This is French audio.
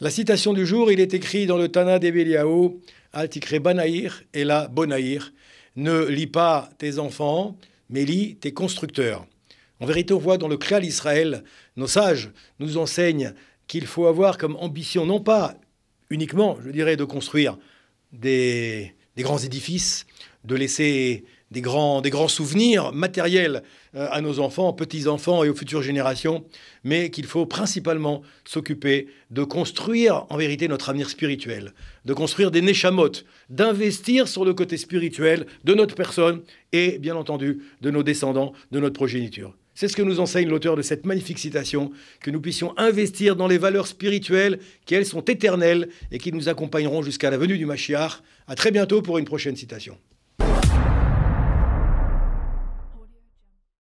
La citation du jour, il est écrit dans le Tana d'Ebeliao, Altikre Banaïr et la Bonaïr. Ne lis pas tes enfants, mais lis tes constructeurs. En vérité, on voit dans le Créal Israël, nos sages nous enseignent qu'il faut avoir comme ambition, non pas uniquement, je dirais, de construire des, des grands édifices, de laisser des grands, souvenirs matériels euh, à nos enfants, petits-enfants et aux futures générations, mais qu'il faut principalement s'occuper de construire en vérité notre avenir spirituel, de construire des néchamotes, d'investir sur le côté spirituel de notre personne et bien entendu de nos descendants, de notre progéniture. C'est ce que nous enseigne l'auteur de cette magnifique citation, que nous puissions investir dans les valeurs spirituelles qui, elles, sont éternelles et qui nous accompagneront jusqu'à la venue du Machiach. À très bientôt pour une prochaine citation.